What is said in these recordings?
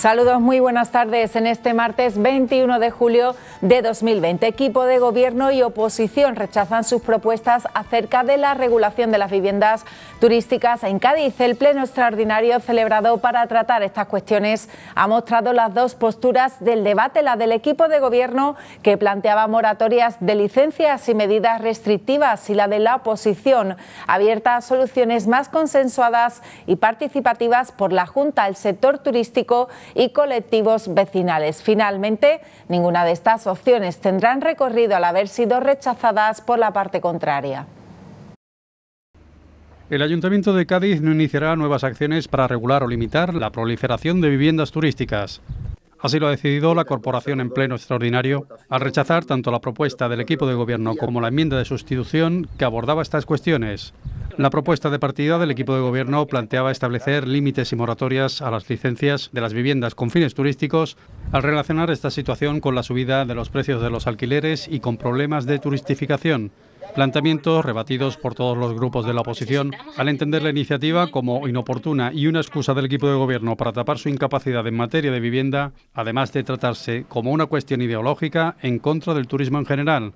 Saludos, muy buenas tardes en este martes 21 de julio de 2020. Equipo de gobierno y oposición rechazan sus propuestas acerca de la regulación de las viviendas turísticas en Cádiz. El pleno extraordinario celebrado para tratar estas cuestiones ha mostrado las dos posturas del debate, la del equipo de gobierno que planteaba moratorias de licencias y medidas restrictivas y la de la oposición abierta a soluciones más consensuadas y participativas por la Junta, el sector turístico y colectivos vecinales. Finalmente, ninguna de estas opciones tendrán recorrido al haber sido rechazadas por la parte contraria. El Ayuntamiento de Cádiz no iniciará nuevas acciones para regular o limitar la proliferación de viviendas turísticas. Así lo ha decidido la Corporación en pleno extraordinario al rechazar tanto la propuesta del equipo de gobierno como la enmienda de sustitución que abordaba estas cuestiones. La propuesta de partida del equipo de gobierno planteaba establecer límites y moratorias a las licencias de las viviendas con fines turísticos al relacionar esta situación con la subida de los precios de los alquileres y con problemas de turistificación. Planteamientos rebatidos por todos los grupos de la oposición al entender la iniciativa como inoportuna y una excusa del equipo de gobierno para tapar su incapacidad en materia de vivienda, además de tratarse como una cuestión ideológica en contra del turismo en general.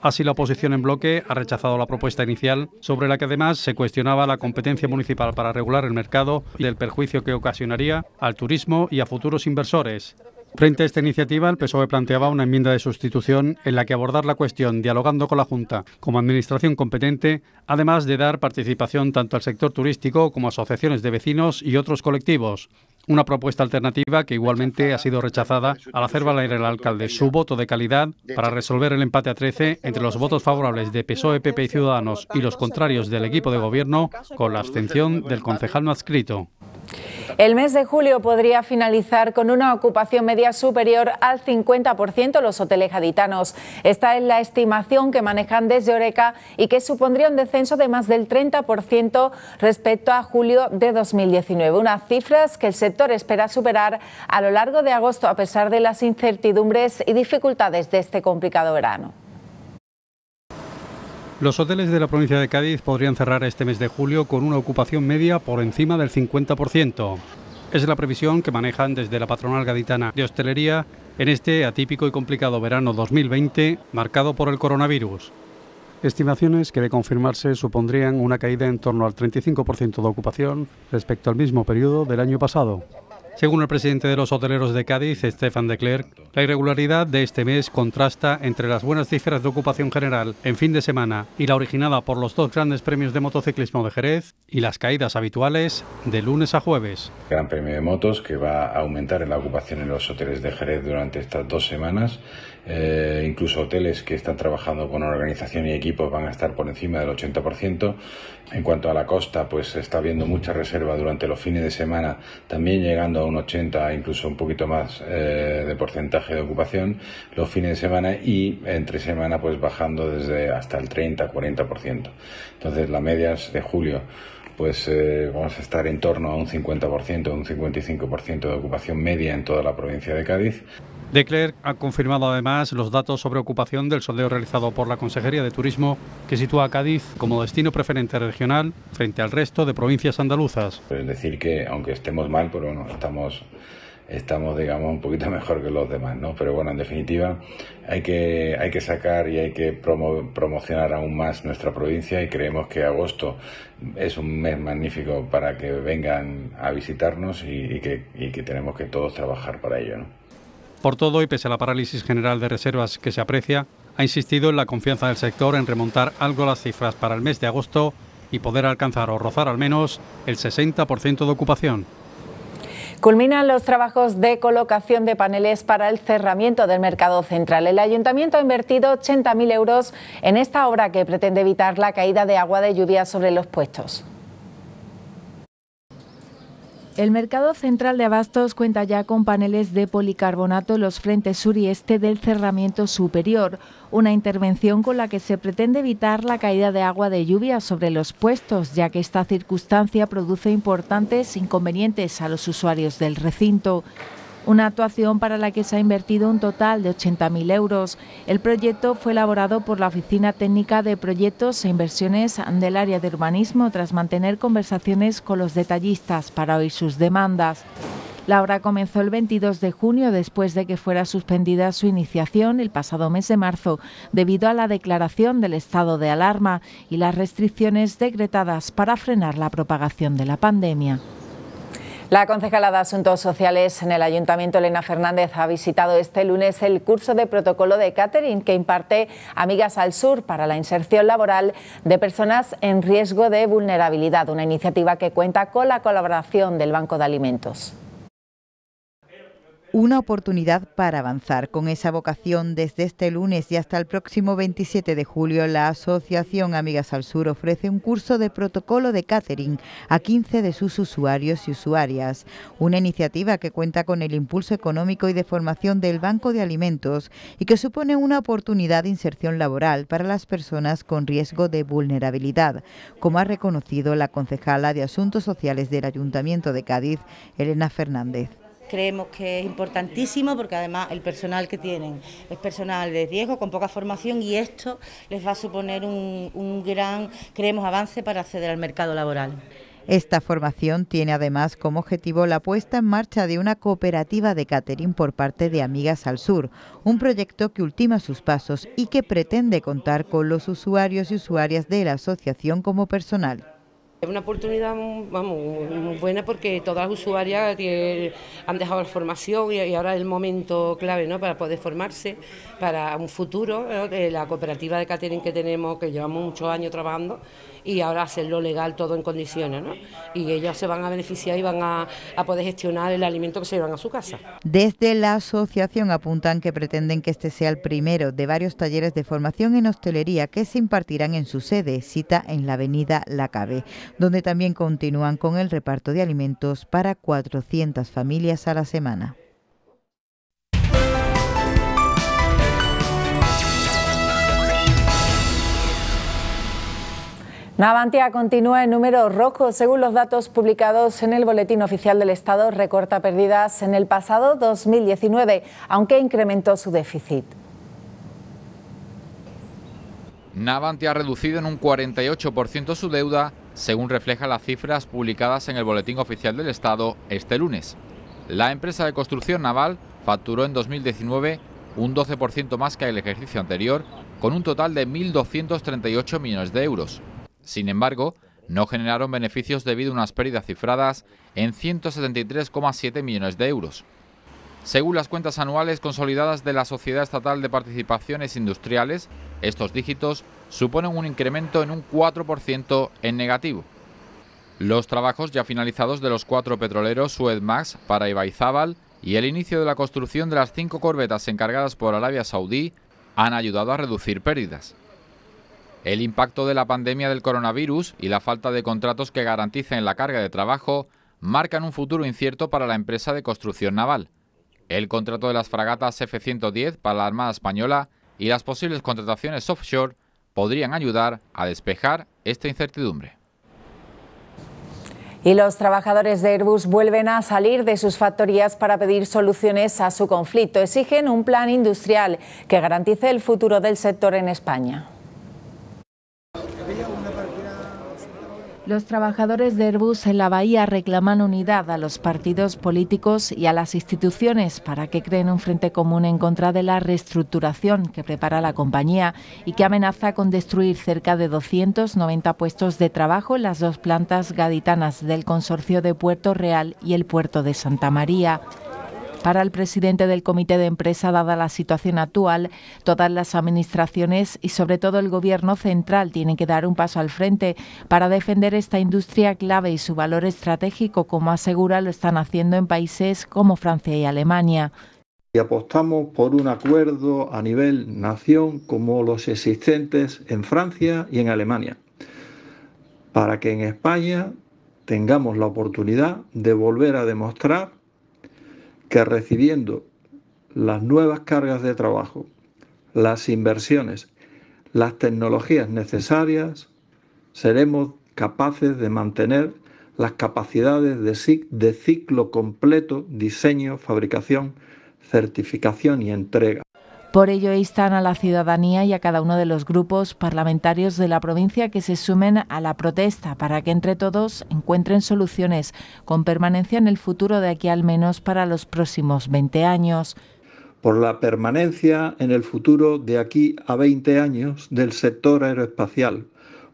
Así, la oposición en bloque ha rechazado la propuesta inicial, sobre la que además se cuestionaba la competencia municipal para regular el mercado y el perjuicio que ocasionaría al turismo y a futuros inversores. Frente a esta iniciativa, el PSOE planteaba una enmienda de sustitución en la que abordar la cuestión dialogando con la Junta como administración competente, además de dar participación tanto al sector turístico como a asociaciones de vecinos y otros colectivos. Una propuesta alternativa que igualmente ha sido rechazada al hacer valer el alcalde su voto de calidad para resolver el empate a 13 entre los votos favorables de PSOE, PP y Ciudadanos y los contrarios del equipo de gobierno con la abstención del concejal no adscrito. El mes de julio podría finalizar con una ocupación media superior al 50% los hoteles gaditanos. Esta es la estimación que manejan desde Oreca y que supondría un descenso de más del 30% respecto a julio de 2019. Unas cifras que el sector espera superar a lo largo de agosto a pesar de las incertidumbres y dificultades de este complicado verano. Los hoteles de la provincia de Cádiz podrían cerrar este mes de julio con una ocupación media por encima del 50%. Es la previsión que manejan desde la patronal gaditana de hostelería en este atípico y complicado verano 2020 marcado por el coronavirus. Estimaciones que, de confirmarse, supondrían una caída en torno al 35% de ocupación respecto al mismo periodo del año pasado. Según el presidente de los hoteleros de Cádiz, Stefan de la irregularidad de este mes contrasta entre las buenas cifras de ocupación general en fin de semana y la originada por los dos grandes premios de motociclismo de Jerez y las caídas habituales de lunes a jueves. Gran premio de motos que va a aumentar en la ocupación en los hoteles de Jerez durante estas dos semanas. Eh, incluso hoteles que están trabajando con organización y equipos van a estar por encima del 80%. En cuanto a la costa, pues está habiendo mucha reserva durante los fines de semana, también llegando a un 80, incluso un poquito más eh, de porcentaje de ocupación los fines de semana y entre semana pues bajando desde hasta el 30, 40%. Entonces la media es de julio pues eh, vamos a estar en torno a un 50%, un 55% de ocupación media en toda la provincia de Cádiz. De Clerc ha confirmado además los datos sobre ocupación del sondeo realizado por la Consejería de Turismo, que sitúa a Cádiz como destino preferente regional frente al resto de provincias andaluzas. Es decir, que aunque estemos mal, pero pues bueno, estamos estamos, digamos, un poquito mejor que los demás, ¿no? Pero bueno, en definitiva, hay que, hay que sacar y hay que promocionar aún más nuestra provincia y creemos que agosto es un mes magnífico para que vengan a visitarnos y, que, tenemos que todos trabajar para ello, ¿no? Por todo y pese a la parálisis general de reservas que se aprecia, ha insistido en la confianza del sector en remontar algo las cifras para el mes de agosto y poder alcanzar o rozar al menos el 60% de ocupación. Culminan los trabajos de colocación de paneles para el cerramiento del mercado central. El ayuntamiento ha invertido 80.000 euros en esta obra que pretende evitar la caída de agua de lluvia sobre los puestos. El mercado central de abastos cuenta ya con paneles de policarbonato en los frentes sur y este del cerramiento superior, una intervención con la que se pretende evitar la caída de agua de lluvia sobre los puestos, ya que esta circunstancia produce importantes inconvenientes a los usuarios del recinto una actuación para la que se ha invertido un total de 80.000 euros. El proyecto fue elaborado por la Oficina Técnica de Proyectos e Inversiones del área de urbanismo tras mantener conversaciones con los detallistas para oír sus demandas. La obra comenzó el 22 de junio después de que fuera suspendida su iniciación el pasado mes de marzo debido a la declaración del estado de alarma y las restricciones decretadas para frenar la propagación de la pandemia. La concejala de Asuntos Sociales en el Ayuntamiento, Elena Fernández, ha visitado este lunes el curso de protocolo de catering que imparte Amigas al Sur para la inserción laboral de personas en riesgo de vulnerabilidad, una iniciativa que cuenta con la colaboración del Banco de Alimentos una oportunidad para avanzar. Con esa vocación, desde este lunes y hasta el próximo 27 de julio, la Asociación Amigas al Sur ofrece un curso de protocolo de catering a 15 de sus usuarios y usuarias. Una iniciativa que cuenta con el impulso económico y de formación del Banco de Alimentos y que supone una oportunidad de inserción laboral para las personas con riesgo de vulnerabilidad, como ha reconocido la concejala de Asuntos Sociales del Ayuntamiento de Cádiz, Elena Fernández creemos que es importantísimo porque además el personal que tienen es personal de riesgo, con poca formación y esto les va a suponer un, un gran, creemos, avance para acceder al mercado laboral. Esta formación tiene además como objetivo la puesta en marcha de una cooperativa de catering por parte de Amigas al Sur, un proyecto que ultima sus pasos y que pretende contar con los usuarios y usuarias de la asociación como personal. Es una oportunidad vamos, muy buena porque todas las usuarias han dejado la formación y ahora es el momento clave ¿no? para poder formarse para un futuro. La cooperativa de catering que tenemos, que llevamos muchos años trabajando, y ahora hacerlo legal todo en condiciones, ¿no? Y ellas se van a beneficiar y van a, a poder gestionar el alimento que se llevan a su casa. Desde la asociación apuntan que pretenden que este sea el primero de varios talleres de formación en hostelería que se impartirán en su sede, cita en la avenida La Cabe, donde también continúan con el reparto de alimentos para 400 familias a la semana. Navantia continúa en números rojos. Según los datos publicados en el Boletín Oficial del Estado, recorta pérdidas en el pasado 2019, aunque incrementó su déficit. Navantia ha reducido en un 48% su deuda, según reflejan las cifras publicadas en el Boletín Oficial del Estado este lunes. La empresa de construcción naval facturó en 2019 un 12% más que el ejercicio anterior, con un total de 1.238 millones de euros. Sin embargo, no generaron beneficios debido a unas pérdidas cifradas en 173,7 millones de euros. Según las cuentas anuales consolidadas de la Sociedad Estatal de Participaciones Industriales, estos dígitos suponen un incremento en un 4% en negativo. Los trabajos ya finalizados de los cuatro petroleros Max para Ibaizábal y el inicio de la construcción de las cinco corbetas encargadas por Arabia Saudí han ayudado a reducir pérdidas. El impacto de la pandemia del coronavirus y la falta de contratos que garanticen la carga de trabajo marcan un futuro incierto para la empresa de construcción naval. El contrato de las fragatas F-110 para la Armada Española y las posibles contrataciones offshore podrían ayudar a despejar esta incertidumbre. Y los trabajadores de Airbus vuelven a salir de sus factorías para pedir soluciones a su conflicto. Exigen un plan industrial que garantice el futuro del sector en España. Los trabajadores de Airbus en la Bahía reclaman unidad a los partidos políticos y a las instituciones para que creen un frente común en contra de la reestructuración que prepara la compañía y que amenaza con destruir cerca de 290 puestos de trabajo en las dos plantas gaditanas del consorcio de Puerto Real y el puerto de Santa María. Para el presidente del comité de empresa, dada la situación actual, todas las administraciones y sobre todo el gobierno central tienen que dar un paso al frente para defender esta industria clave y su valor estratégico, como asegura lo están haciendo en países como Francia y Alemania. Y apostamos por un acuerdo a nivel nación como los existentes en Francia y en Alemania, para que en España tengamos la oportunidad de volver a demostrar que recibiendo las nuevas cargas de trabajo, las inversiones, las tecnologías necesarias, seremos capaces de mantener las capacidades de, ciclo completo, diseño, fabricación, certificación y entrega. Por ello, instan a la ciudadanía y a cada uno de los grupos parlamentarios de la provincia que se sumen a la protesta para que entre todos encuentren soluciones con permanencia en el futuro de aquí al menos para los próximos 20 años. Por la permanencia en el futuro de aquí a 20 años del sector aeroespacial,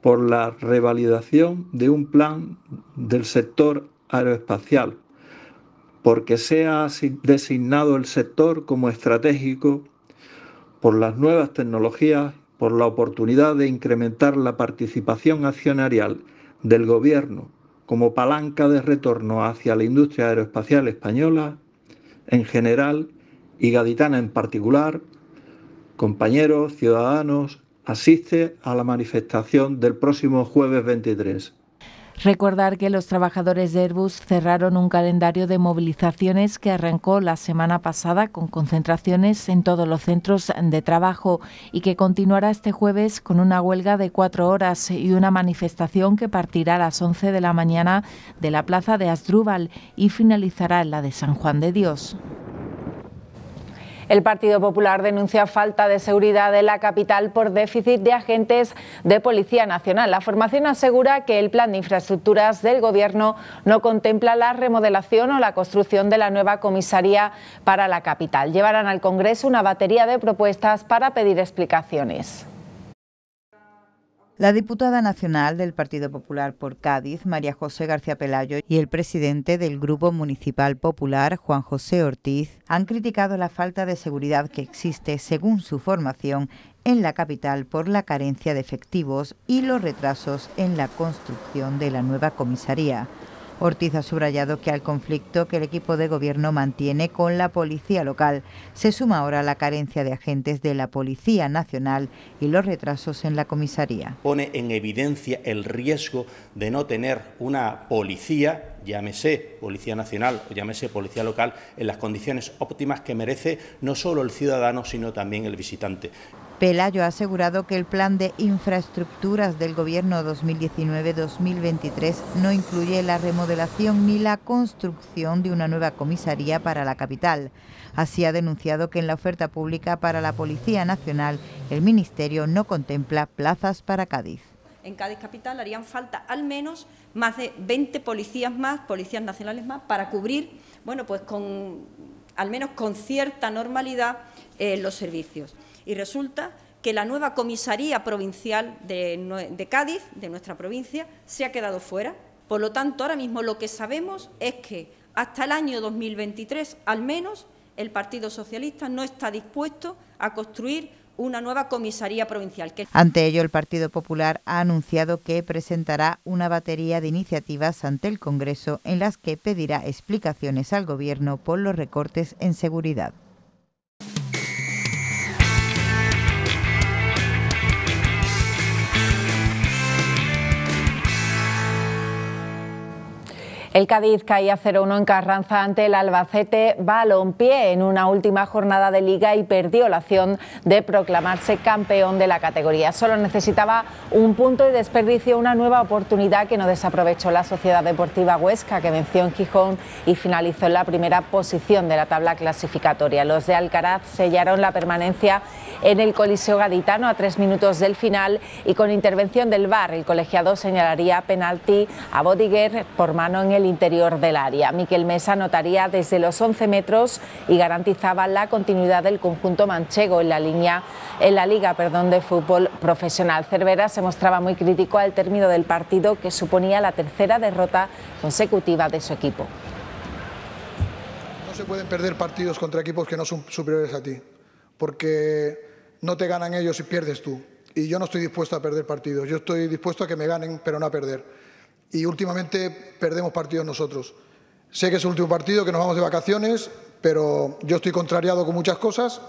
por la revalidación de un plan del sector aeroespacial, porque sea designado el sector como estratégico por las nuevas tecnologías, por la oportunidad de incrementar la participación accionarial del Gobierno como palanca de retorno hacia la industria aeroespacial española en general y gaditana en particular, compañeros, ciudadanos, asiste a la manifestación del próximo jueves 23. Recordar que los trabajadores de Airbus cerraron un calendario de movilizaciones que arrancó la semana pasada con concentraciones en todos los centros de trabajo y que continuará este jueves con una huelga de cuatro horas y una manifestación que partirá a las 11 de la mañana de la plaza de Asdrúbal y finalizará en la de San Juan de Dios. El Partido Popular denuncia falta de seguridad en la capital por déficit de agentes de Policía Nacional. La formación asegura que el plan de infraestructuras del Gobierno no contempla la remodelación o la construcción de la nueva comisaría para la capital. Llevarán al Congreso una batería de propuestas para pedir explicaciones. La diputada nacional del Partido Popular por Cádiz, María José García Pelayo, y el presidente del Grupo Municipal Popular, Juan José Ortiz, han criticado la falta de seguridad que existe, según su formación, en la capital por la carencia de efectivos y los retrasos en la construcción de la nueva comisaría. Ortiz ha subrayado que al conflicto que el equipo de gobierno mantiene con la policía local se suma ahora la carencia de agentes de la Policía Nacional y los retrasos en la comisaría. Pone en evidencia el riesgo de no tener una policía llámese Policía Nacional o llámese Policía Local, en las condiciones óptimas que merece no solo el ciudadano, sino también el visitante. Pelayo ha asegurado que el plan de infraestructuras del Gobierno 2019-2023 no incluye la remodelación ni la construcción de una nueva comisaría para la capital. Así ha denunciado que en la oferta pública para la Policía Nacional el Ministerio no contempla plazas para Cádiz. En Cádiz Capital harían falta al menos más de 20 policías más, policías nacionales más, para cubrir, bueno, pues con al menos con cierta normalidad eh, los servicios. Y resulta que la nueva comisaría provincial de, Cádiz, de nuestra provincia, se ha quedado fuera. Por lo tanto, ahora mismo lo que sabemos es que hasta el año 2023, al menos, el Partido Socialista no está dispuesto a construir una nueva comisaría provincial. Ante ello, el Partido Popular ha anunciado que presentará una batería de iniciativas ante el Congreso en las que pedirá explicaciones al Gobierno por los recortes en seguridad. El Cádiz caía 0-1 en Carranza ante el Albacete Balompié en una última jornada de liga y perdió la acción de proclamarse campeón de la categoría. Solo necesitaba un punto y desperdició una nueva oportunidad que no desaprovechó la Sociedad Deportiva Huesca, que venció en Gijón y finalizó en la primera posición de la tabla clasificatoria. Los de Alcaraz sellaron la permanencia en el Coliseo Gaditano a tres minutos del final y con intervención del VAR, el colegiado señalaría penalti a Bodiger por mano en el el interior del área. Miquel Mesa anotaría desde los 11 metros y garantizaba la continuidad del conjunto manchego en la, línea, en la liga perdón, de fútbol profesional. Cervera se mostraba muy crítico al término del partido que suponía la tercera derrota consecutiva de su equipo. No se pueden perder partidos contra equipos que no son superiores a ti, porque no te ganan ellos y pierdes tú. Y yo no estoy dispuesto a perder partidos, yo estoy dispuesto a que me ganen, pero no a perder y últimamente perdemos partidos nosotros. Sé que es el último partido, que nos vamos de vacaciones, pero yo estoy contrariado con muchas cosas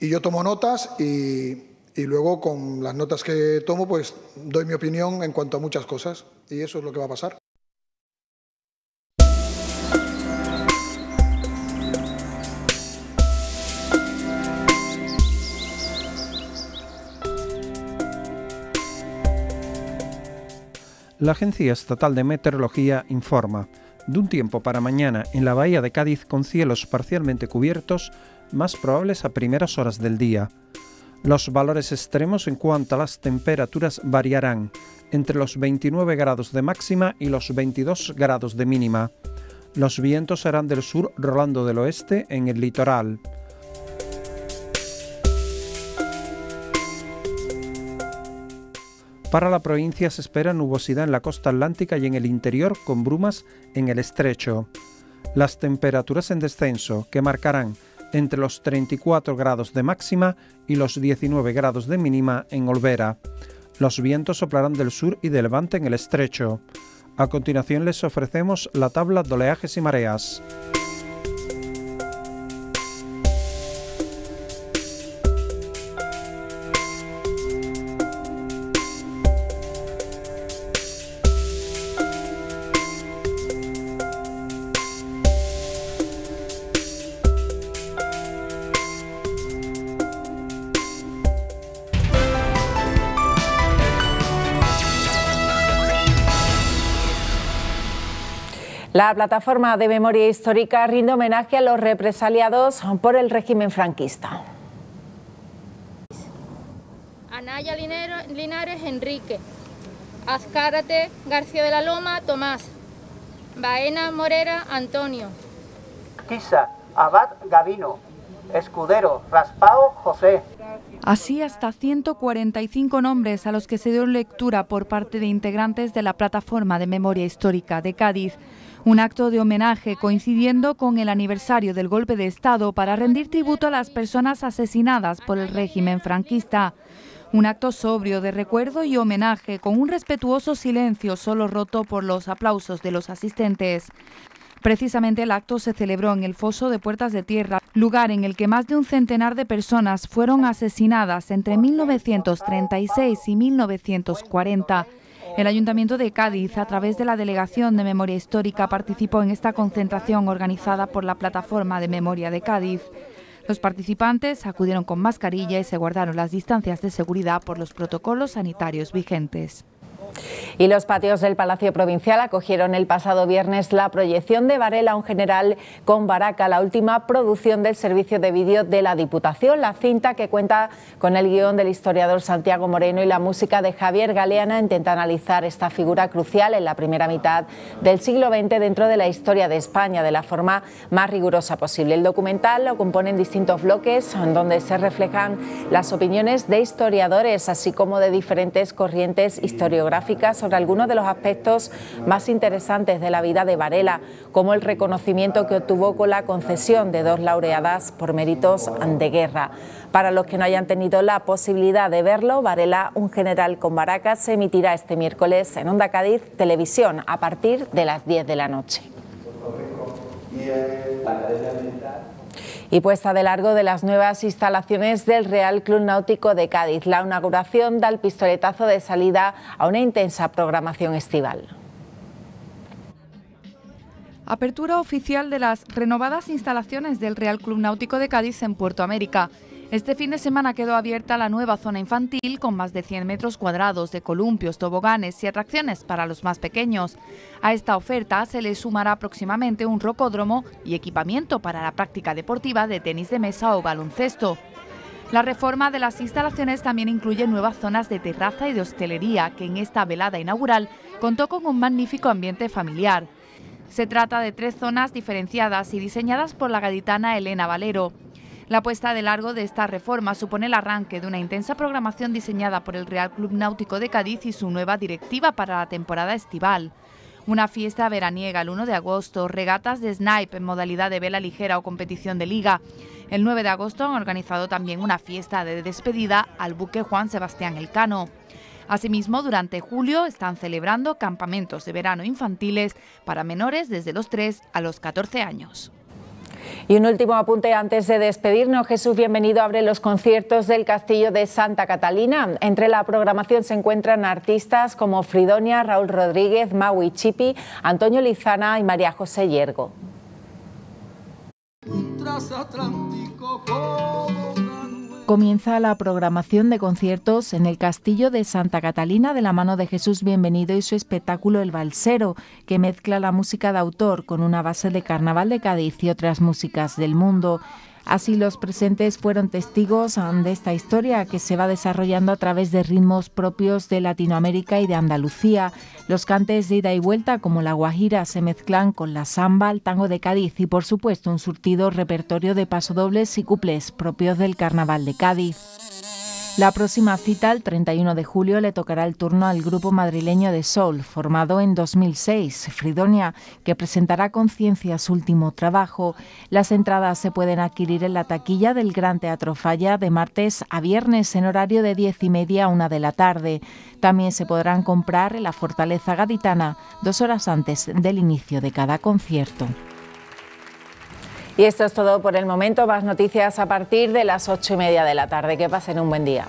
y yo tomo notas y, y luego con las notas que tomo, pues doy mi opinión en cuanto a muchas cosas y eso es lo que va a pasar. La Agencia Estatal de Meteorología informa de un tiempo para mañana en la bahía de Cádiz con cielos parcialmente cubiertos, más probables a primeras horas del día. Los valores extremos en cuanto a las temperaturas variarán entre los 29 grados de máxima y los 22 grados de mínima. Los vientos serán del sur rolando del oeste en el litoral. Para la provincia se espera nubosidad en la costa atlántica y en el interior con brumas en el estrecho. Las temperaturas en descenso, que marcarán entre los 34 grados de máxima y los 19 grados de mínima en Olvera. Los vientos soplarán del sur y del levante en el estrecho. A continuación les ofrecemos la tabla de oleajes y mareas. La plataforma de memoria histórica rinde homenaje a los represaliados por el régimen franquista. Anaya Linares Enrique, Azcárate García de la Loma Tomás, Baena Morera Antonio, Abad Gavino, Escudero, Raspao, José. Así hasta 145 nombres a los que se dio lectura por parte de integrantes de la Plataforma de Memoria Histórica de Cádiz. Un acto de homenaje coincidiendo con el aniversario del golpe de Estado para rendir tributo a las personas asesinadas por el régimen franquista. Un acto sobrio de recuerdo y homenaje con un respetuoso silencio solo roto por los aplausos de los asistentes. Precisamente el acto se celebró en el foso de Puertas de Tierra, lugar en el que más de un centenar de personas fueron asesinadas entre 1936 y 1940. El Ayuntamiento de Cádiz, a través de la Delegación de Memoria Histórica, participó en esta concentración organizada por la Plataforma de Memoria de Cádiz. Los participantes acudieron con mascarilla y se guardaron las distancias de seguridad por los protocolos sanitarios vigentes. Y los patios del Palacio Provincial acogieron el pasado viernes la proyección de Varela, un general con Baraca, la última producción del servicio de vídeo de la Diputación, la cinta que cuenta con el guión del historiador Santiago Moreno y la música de Javier Galeana intenta analizar esta figura crucial en la primera mitad del siglo XX dentro de la historia de España de la forma más rigurosa posible. El documental lo componen distintos bloques donde se reflejan las opiniones de historiadores, así como de diferentes corrientes historiográficas sobre algunos de los aspectos más interesantes de la vida de Varela, como el reconocimiento que obtuvo con la concesión de dos laureadas por méritos de guerra. Para los que no hayan tenido la posibilidad de verlo, Varela, un general con baracas, se emitirá este miércoles en Onda Cádiz Televisión a partir de las 10 de la noche y puesta de largo de las nuevas instalaciones del Real Club Náutico de Cádiz. La inauguración da el pistoletazo de salida a una intensa programación estival. Apertura oficial de las renovadas instalaciones del Real Club Náutico de Cádiz en Puerto América. Este fin de semana quedó abierta la nueva zona infantil con más de 100 metros cuadrados de columpios, toboganes y atracciones para los más pequeños. A esta oferta se le sumará próximamente un rocódromo y equipamiento para la práctica deportiva de tenis de mesa o baloncesto. La reforma de las instalaciones también incluye nuevas zonas de terraza y de hostelería, que en esta velada inaugural contó con un magnífico ambiente familiar. Se trata de tres zonas diferenciadas y diseñadas por la gaditana Elena Valero. La puesta de largo de esta reforma supone el arranque de una intensa programación diseñada por el Real Club Náutico de Cádiz y su nueva directiva para la temporada estival. Una fiesta veraniega el 1 de agosto, regatas de snipe en modalidad de vela ligera o competición de liga. El 9 de agosto han organizado también una fiesta de despedida al buque Juan Sebastián Elcano. Asimismo, durante julio están celebrando campamentos de verano infantiles para menores desde los 3 a los 14 años. Y un último apunte antes de despedirnos. Jesús, bienvenido. Abre los conciertos del Castillo de Santa Catalina. Entre la programación se encuentran artistas como Fridonia, Raúl Rodríguez, Maui Chipi, Antonio Lizana y María José Yergo. Comienza la programación de conciertos en el Castillo de Santa Catalina de la mano de Jesús Bienvenido y su espectáculo El Balsero, que mezcla la música de autor con una base de carnaval de Cádiz y otras músicas del mundo. Así los presentes fueron testigos um, de esta historia que se va desarrollando a través de ritmos propios de Latinoamérica y de Andalucía. Los cantes de ida y vuelta como la guajira se mezclan con la samba, el tango de Cádiz y por supuesto un surtido repertorio de pasodobles y cuples propios del carnaval de Cádiz. La próxima cita, el 31 de julio, le tocará el turno al grupo madrileño de Sol, formado en 2006, Fridonia, que presentará Conciencia's su último trabajo. Las entradas se pueden adquirir en la taquilla del Gran Teatro Falla de martes a viernes en horario de 10 y media a 1 de la tarde. También se podrán comprar en la Fortaleza Gaditana dos horas antes del inicio de cada concierto. Y esto es todo por el momento. Más noticias a partir de las ocho y media de la tarde. Que pasen un buen día.